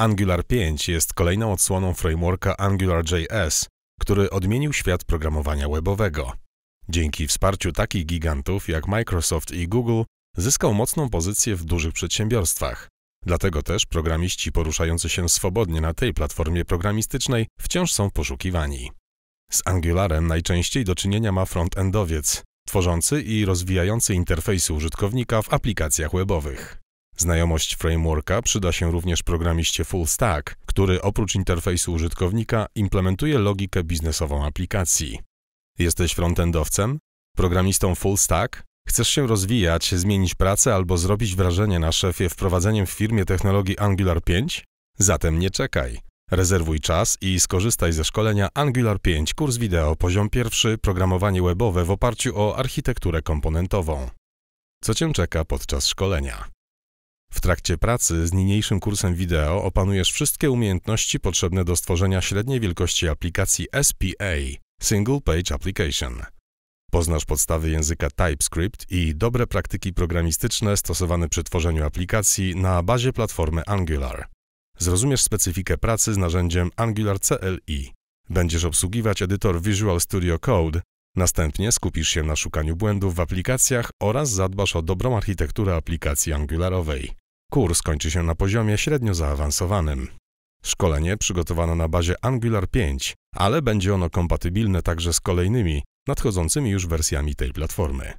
Angular 5 jest kolejną odsłoną frameworka AngularJS, który odmienił świat programowania webowego. Dzięki wsparciu takich gigantów jak Microsoft i Google zyskał mocną pozycję w dużych przedsiębiorstwach. Dlatego też programiści poruszający się swobodnie na tej platformie programistycznej wciąż są poszukiwani. Z Angularem najczęściej do czynienia ma frontendowiec, tworzący i rozwijający interfejsy użytkownika w aplikacjach webowych. Znajomość frameworka przyda się również programiście full stack, który oprócz interfejsu użytkownika implementuje logikę biznesową aplikacji. Jesteś frontendowcem? Programistą full stack? Chcesz się rozwijać, zmienić pracę albo zrobić wrażenie na szefie wprowadzeniem w firmie technologii Angular 5? Zatem nie czekaj. Rezerwuj czas i skorzystaj ze szkolenia Angular 5 kurs wideo poziom pierwszy programowanie webowe w oparciu o architekturę komponentową. Co cię czeka podczas szkolenia? W trakcie pracy z niniejszym kursem wideo opanujesz wszystkie umiejętności potrzebne do stworzenia średniej wielkości aplikacji SPA Single Page Application. Poznasz podstawy języka TypeScript i dobre praktyki programistyczne stosowane przy tworzeniu aplikacji na bazie platformy Angular. Zrozumiesz specyfikę pracy z narzędziem Angular CLI. Będziesz obsługiwać edytor Visual Studio Code, Następnie skupisz się na szukaniu błędów w aplikacjach oraz zadbasz o dobrą architekturę aplikacji angularowej. Kurs kończy się na poziomie średnio zaawansowanym. Szkolenie przygotowano na bazie Angular 5, ale będzie ono kompatybilne także z kolejnymi, nadchodzącymi już wersjami tej platformy.